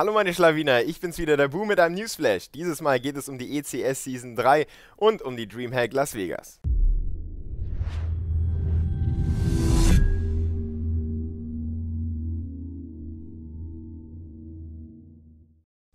Hallo meine Schlawiner, ich bin's wieder, der Boo mit einem Newsflash. Dieses Mal geht es um die ECS Season 3 und um die Dreamhack Las Vegas.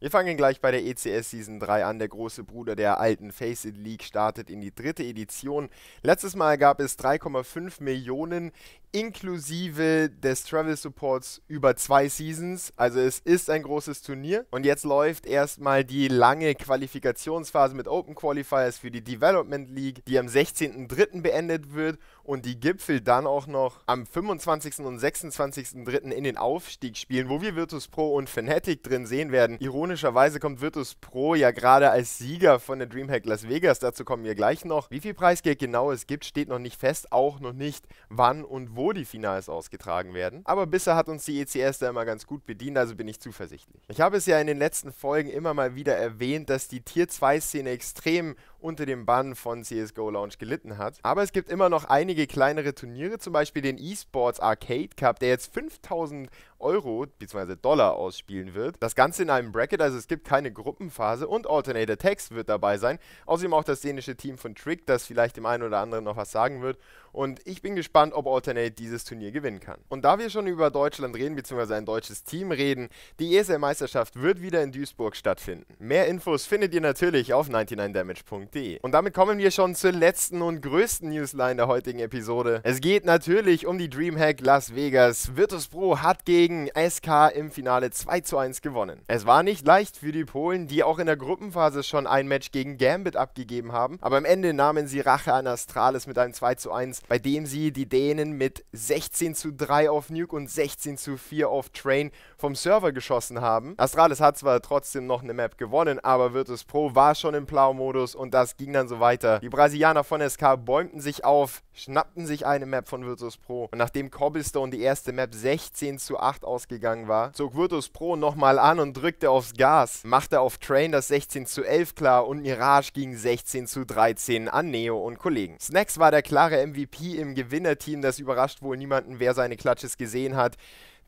Wir fangen gleich bei der ECS Season 3 an. Der große Bruder der alten Face It League startet in die dritte Edition. Letztes Mal gab es 3,5 Millionen inklusive des Travel Supports über zwei Seasons. Also es ist ein großes Turnier. Und jetzt läuft erstmal die lange Qualifikationsphase mit Open Qualifiers für die Development League, die am 16.03. beendet wird und die Gipfel dann auch noch am 25. und 26.03. in den Aufstieg spielen, wo wir Virtus Pro und Fnatic drin sehen werden. Ironisch ironischerweise kommt Virtus Pro ja gerade als Sieger von der Dreamhack Las Vegas. Dazu kommen wir gleich noch. Wie viel Preisgeld genau es gibt, steht noch nicht fest. Auch noch nicht, wann und wo die Finals ausgetragen werden. Aber bisher hat uns die ECS da immer ganz gut bedient, also bin ich zuversichtlich. Ich habe es ja in den letzten Folgen immer mal wieder erwähnt, dass die Tier 2 Szene extrem unter dem Bann von CSGO Launch gelitten hat. Aber es gibt immer noch einige kleinere Turniere, zum Beispiel den Esports Arcade Cup, der jetzt 5000 Euro bzw. Dollar ausspielen wird. Das Ganze in einem Bracket, also es gibt keine Gruppenphase und Alternator Text wird dabei sein. Außerdem auch das dänische Team von Trick, das vielleicht dem einen oder anderen noch was sagen wird. Und ich bin gespannt, ob Alternate dieses Turnier gewinnen kann. Und da wir schon über Deutschland reden, bzw. ein deutsches Team reden, die ESL-Meisterschaft wird wieder in Duisburg stattfinden. Mehr Infos findet ihr natürlich auf 99damage.de. Und damit kommen wir schon zur letzten und größten Newsline der heutigen Episode. Es geht natürlich um die DreamHack Las Vegas. Virtus Pro hat gegen gegen SK im Finale 2 zu 1 gewonnen. Es war nicht leicht für die Polen, die auch in der Gruppenphase schon ein Match gegen Gambit abgegeben haben, aber am Ende nahmen sie Rache an Astralis mit einem 2 zu 1, bei dem sie die Dänen mit 16 zu 3 auf Nuke und 16 zu 4 auf Train vom Server geschossen haben. Astralis hat zwar trotzdem noch eine Map gewonnen, aber Virtus Pro war schon im plau modus und das ging dann so weiter. Die Brasilianer von SK bäumten sich auf, schnappten sich eine Map von Virtus Pro und nachdem Cobblestone die erste Map 16 zu 8 8 ausgegangen war, zog Virtus Pro nochmal an und drückte aufs Gas, machte auf Train das 16 zu 11 klar und Mirage ging 16 zu 13 an Neo und Kollegen. Snacks war der klare MVP im Gewinnerteam, das überrascht wohl niemanden, wer seine Klatsches gesehen hat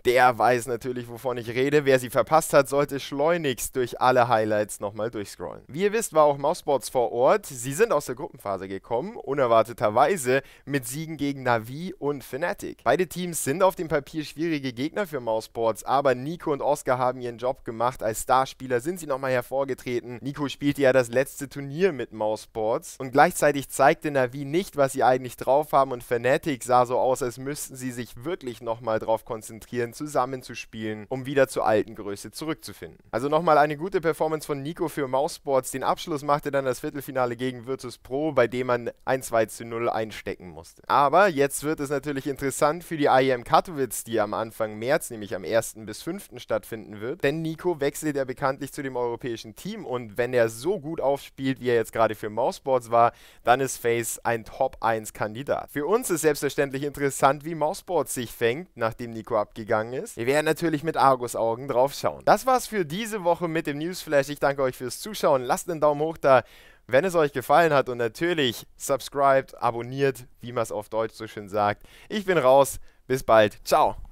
der weiß natürlich, wovon ich rede. Wer sie verpasst hat, sollte schleunigst durch alle Highlights nochmal durchscrollen. Wie ihr wisst, war auch Mouseboards vor Ort. Sie sind aus der Gruppenphase gekommen, unerwarteterweise mit Siegen gegen Navi und Fnatic. Beide Teams sind auf dem Papier schwierige Gegner für Mouseboards, aber Nico und Oscar haben ihren Job gemacht. Als Starspieler sind sie nochmal hervorgetreten. Nico spielte ja das letzte Turnier mit Mouseboards und gleichzeitig zeigte Navi nicht, was sie eigentlich drauf haben und Fnatic sah so aus, als müssten sie sich wirklich nochmal drauf konzentrieren, zusammenzuspielen, um wieder zur alten Größe zurückzufinden. Also nochmal eine gute Performance von Nico für Mausports. Den Abschluss machte dann das Viertelfinale gegen Virtus Pro, bei dem man ein 2 zu 0 einstecken musste. Aber jetzt wird es natürlich interessant für die IEM Katowice, die am Anfang März, nämlich am 1. bis 5. stattfinden wird. Denn Nico wechselt ja bekanntlich zu dem europäischen Team und wenn er so gut aufspielt, wie er jetzt gerade für Mausports war, dann ist FaZe ein Top 1 Kandidat. Für uns ist selbstverständlich interessant, wie Mausports sich fängt, nachdem Nico abgegangen gegangen ist. Wir werden natürlich mit Argus-Augen drauf schauen. Das war's für diese Woche mit dem Newsflash. Ich danke euch fürs Zuschauen. Lasst einen Daumen hoch da, wenn es euch gefallen hat. Und natürlich subscribed, abonniert, wie man es auf Deutsch so schön sagt. Ich bin raus. Bis bald. Ciao.